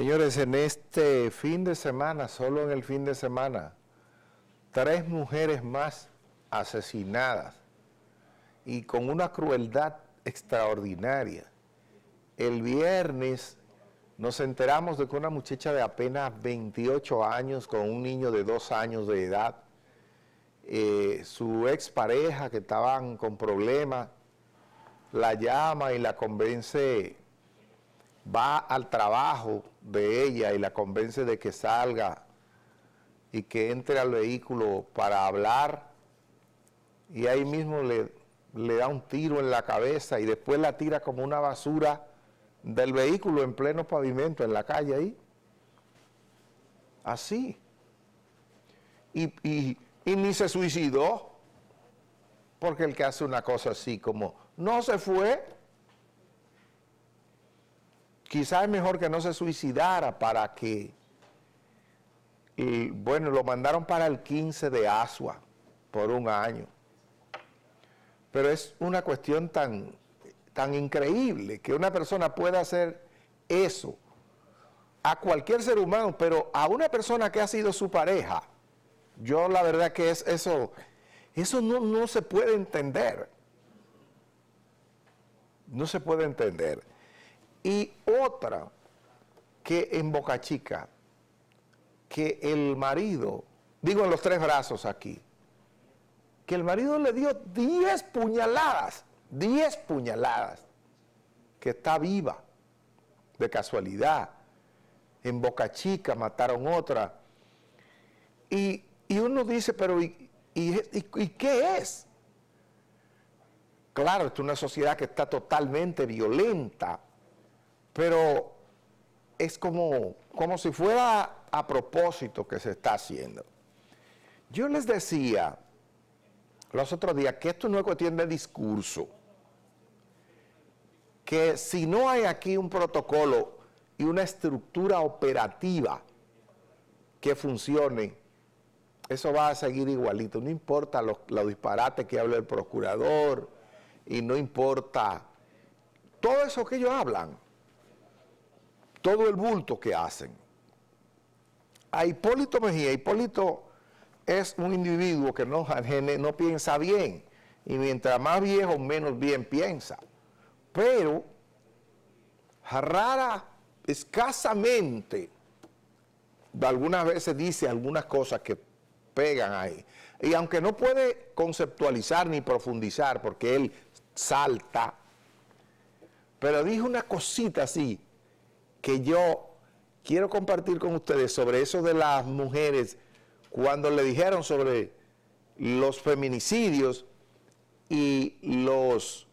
Señores, en este fin de semana, solo en el fin de semana, tres mujeres más asesinadas y con una crueldad extraordinaria. El viernes nos enteramos de que una muchacha de apenas 28 años con un niño de dos años de edad, eh, su expareja que estaban con problemas, la llama y la convence va al trabajo de ella y la convence de que salga y que entre al vehículo para hablar y ahí mismo le, le da un tiro en la cabeza y después la tira como una basura del vehículo en pleno pavimento, en la calle ahí. Así. Y, y ni se suicidó, porque el que hace una cosa así como, no se fue, quizás es mejor que no se suicidara para que, y eh, bueno, lo mandaron para el 15 de Asua por un año. Pero es una cuestión tan, tan increíble que una persona pueda hacer eso a cualquier ser humano, pero a una persona que ha sido su pareja, yo la verdad que es eso, eso no, no se puede entender. No se puede entender. Y otra, que en Boca Chica, que el marido, digo en los tres brazos aquí, que el marido le dio 10 puñaladas, 10 puñaladas, que está viva, de casualidad. En Boca Chica mataron otra. Y, uno dice, pero ¿y, qué es? Claro, es una sociedad que está totalmente violenta, pero es como, si fuera a propósito que se está haciendo. Yo les decía los otros días que esto no es cuestión de discurso, que si no hay aquí un protocolo y una estructura operativa que funcione, eso va a seguir igualito, no importa los, los disparates que hable el procurador y no importa todo eso que ellos hablan, todo el bulto que hacen. A Hipólito Mejía, Hipólito es un individuo que no, no piensa bien, y mientras más viejo, menos bien piensa. Pero rara, escasamente, algunas veces dice algunas cosas que pegan ahí. Y aunque no puede conceptualizar ni profundizar, porque él salta, pero dijo una cosita así, que yo quiero compartir con ustedes sobre eso de las mujeres cuando le dijeron sobre los feminicidios y los,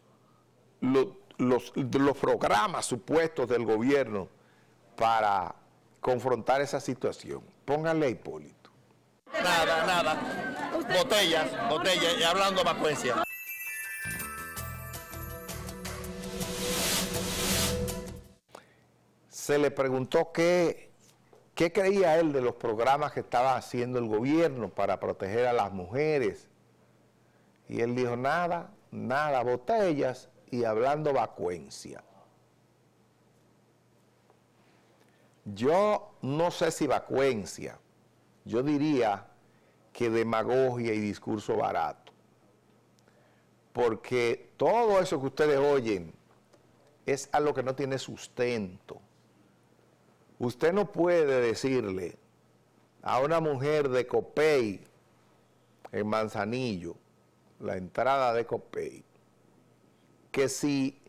los, los, programas supuestos del gobierno para confrontar esa situación. Pónganle a Hipólito. Nada, nada. Botellas, botellas, y hablando vacuencia. se le preguntó qué, creía él de los programas que estaba haciendo el gobierno para proteger a las mujeres. Y él dijo, nada, nada, botellas y hablando vacuencia. Yo no sé si vacuencia, yo diría que demagogia y discurso barato. Porque todo eso que ustedes oyen es algo que no tiene sustento. Usted no puede decirle a una mujer de Copey, en Manzanillo, la entrada de Copey, que si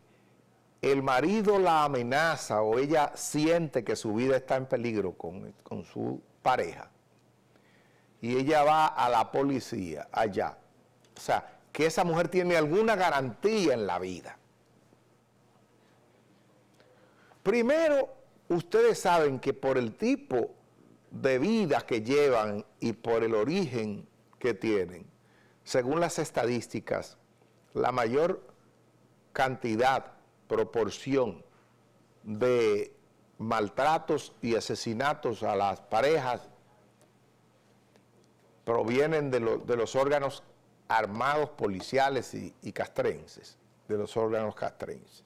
el marido la amenaza o ella siente que su vida está en peligro con, su pareja, y ella va a la policía allá, o sea, que esa mujer tiene alguna garantía en la vida. Primero, ustedes saben que por el tipo de vida que llevan y por el origen que tienen, según las estadísticas, la mayor cantidad, proporción de maltratos y asesinatos a las parejas provienen de, los órganos armados policiales y castrenses, de los órganos castrenses,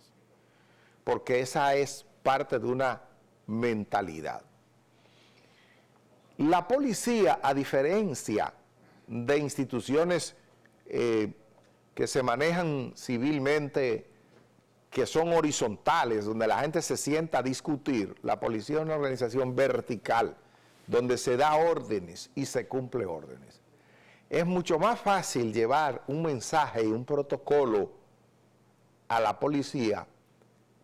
porque esa es parte de una mentalidad. La policía, a diferencia de instituciones eh, que se manejan civilmente, que son horizontales, donde la gente se sienta a discutir, la policía es una organización vertical, donde se da órdenes y se cumple órdenes. Es mucho más fácil llevar un mensaje y un protocolo a la policía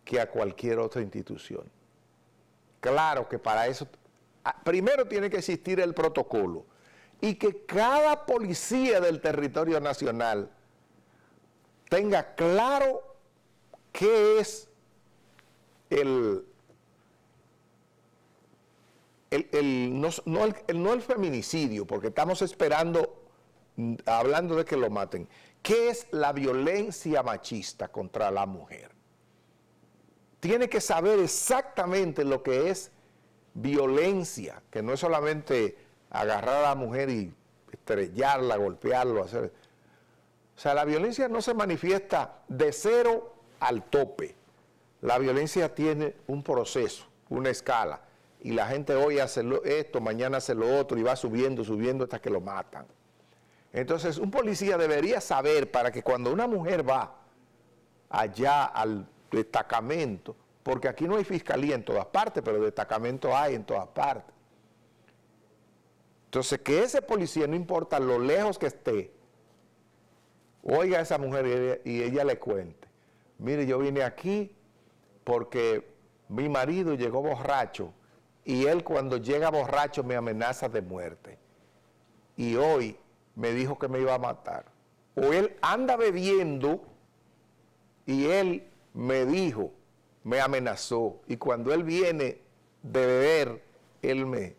que a cualquier otra institución. Claro que para eso, ah, primero tiene que existir el protocolo y que cada policía del territorio nacional tenga claro qué es el, no, el, no, el, feminicidio, porque estamos esperando, mm, hablando de que lo maten, ¿qué es la violencia machista contra la mujer? tiene que saber exactamente lo que es violencia, que no es solamente agarrar a la mujer y estrellarla, golpearlo, hacer... O sea, la violencia no se manifiesta de cero al tope. La violencia tiene un proceso, una escala. Y la gente hoy hace esto, mañana hace lo otro y va subiendo, subiendo hasta que lo matan. Entonces, un policía debería saber para que cuando una mujer va allá al destacamento, porque aquí no hay fiscalía en todas partes, pero destacamento hay en todas partes. Entonces, que ese policía, no importa lo lejos que esté, oiga a esa mujer y ella, y ella le cuente, mire, yo vine aquí porque mi marido llegó borracho y él cuando llega borracho me amenaza de muerte. Y hoy me dijo que me iba a matar. O él anda bebiendo y él me dijo, me amenazó. Y cuando él viene de beber, él me,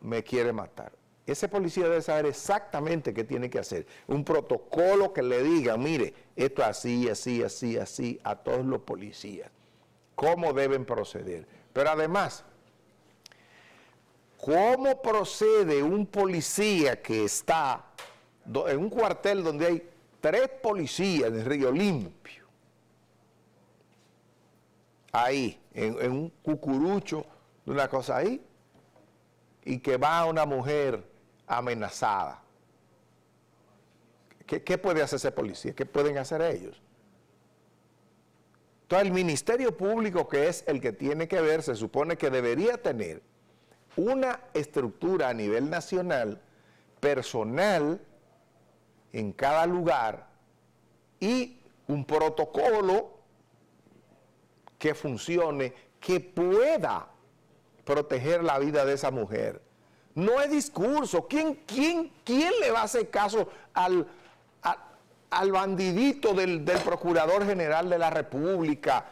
me, quiere matar. Ese policía debe saber exactamente qué tiene que hacer. Un protocolo que le diga, mire, esto así, así, así, así, a todos los policías. Cómo deben proceder. Pero además, ¿cómo procede un policía que está en un cuartel donde hay tres policías del Río Limpio, ahí, en, un cucurucho, una cosa ahí, y que va una mujer amenazada. ¿Qué, qué puede hacer ese policía? ¿Qué pueden hacer ellos? Entonces el Ministerio Público, que es el que tiene que ver, se supone que debería tener una estructura a nivel nacional, personal, en cada lugar y un protocolo que funcione, que pueda proteger la vida de esa mujer. No es discurso. ¿Quién, quién, quién le va a hacer caso al, al, bandidito del, Procurador General de la República?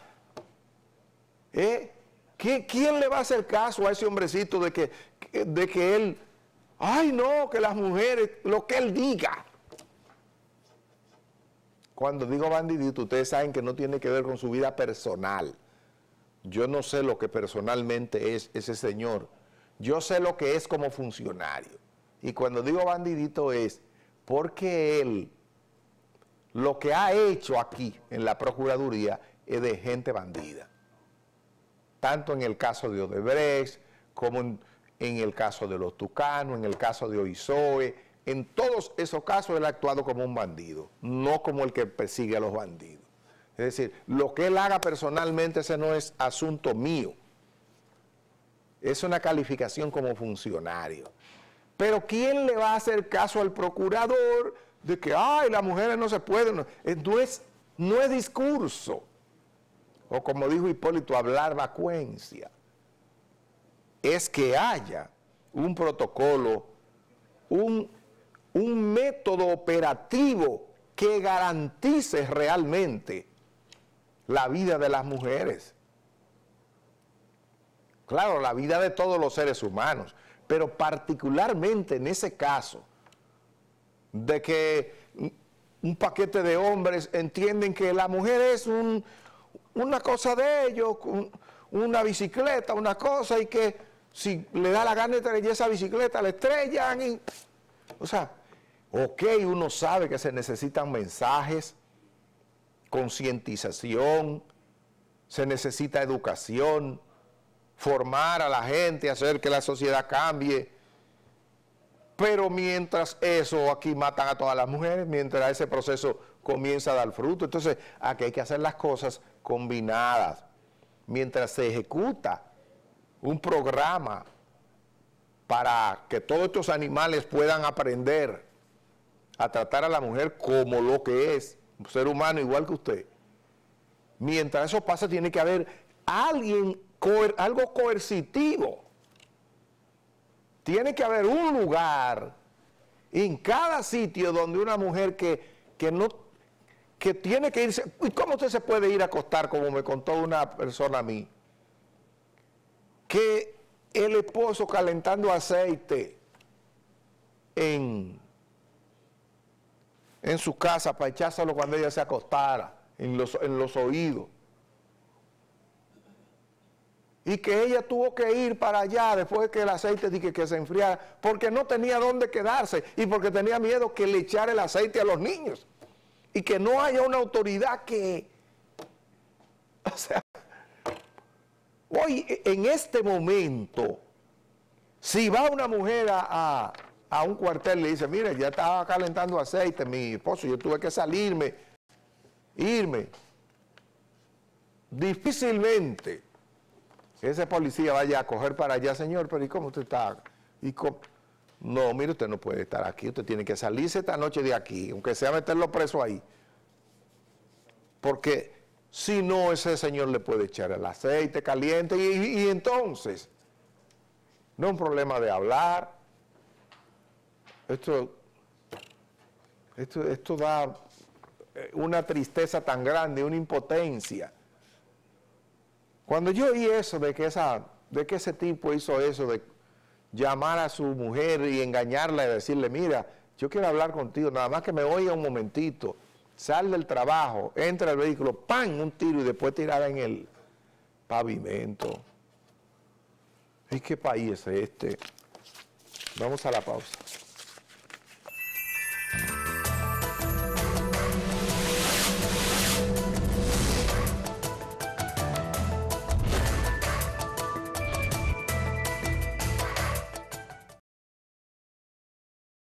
¿Eh? ¿Quién, ¿Quién, le va a hacer caso a ese hombrecito de que, de que él, ay no, que las mujeres, lo que él diga? Cuando digo bandidito, ustedes saben que no tiene que ver con su vida personal. Yo no sé lo que personalmente es ese señor. Yo sé lo que es como funcionario. Y cuando digo bandidito es porque él lo que ha hecho aquí en la Procuraduría es de gente bandida. Tanto en el caso de Odebrecht, como en, el caso de los Tucanos, en el caso de Oizoe, en todos esos casos él ha actuado como un bandido, no como el que persigue a los bandidos. Es decir, lo que él haga personalmente, ese no es asunto mío. Es una calificación como funcionario. Pero ¿quién le va a hacer caso al procurador de que, ay, las mujeres no se pueden? No, eh, no es discurso. O como dijo Hipólito, hablar vacuencia. Es que haya un protocolo, un un método operativo que garantice realmente la vida de las mujeres. Claro, la vida de todos los seres humanos, pero particularmente en ese caso de que un paquete de hombres entienden que la mujer es una cosa de ellos, una bicicleta, una cosa, y que si le da la gana de esa bicicleta, la estrellan. Y, o sea, Ok, uno sabe que se necesitan mensajes, concientización, se necesita educación, formar a la gente, hacer que la sociedad cambie. Pero mientras eso, aquí matan a todas las mujeres, mientras ese proceso comienza a dar fruto. Entonces, aquí hay que hacer las cosas combinadas. Mientras se ejecuta un programa para que todos estos animales puedan aprender a tratar a la mujer como lo que es, un ser humano igual que usted. Mientras eso pasa, tiene que haber alguien, algo coercitivo. Tiene que haber un lugar en cada sitio donde una mujer que, que no que tiene que irse, ¿y cómo usted se puede ir a acostar como me contó una persona a mí? Que el esposo calentando aceite en en su casa para echárselo cuando ella se acostara, en los, oídos. Y que ella tuvo que ir para allá después que el aceite que se enfriara, porque no tenía dónde quedarse y porque tenía miedo que le echara el aceite a los niños. Y que no haya una autoridad que... O sea, hoy en este momento, si va una mujer a a un cuartel le dice, mire, ya estaba calentando aceite mi esposo, yo tuve que salirme, irme. Difícilmente ese policía vaya a coger para allá, señor, pero ¿y cómo usted está? ¿Y No, mire, usted no puede estar aquí, usted tiene que salirse esta noche de aquí, aunque sea meterlo preso ahí. Porque si no, ese señor le puede echar el aceite caliente y, y entonces, no es un problema de hablar, esto, esto, da eh, una tristeza tan grande, una impotencia. Cuando yo oí eso, de que, esa, de ese tipo hizo eso, de llamar a su mujer y engañarla y decirle, mira, yo quiero hablar contigo, nada más que me oiga un momentito, sal del trabajo, entra al vehículo, ¡pam! un tiro y después tirada en el pavimento. ¿Y qué país es este? Vamos a la pausa.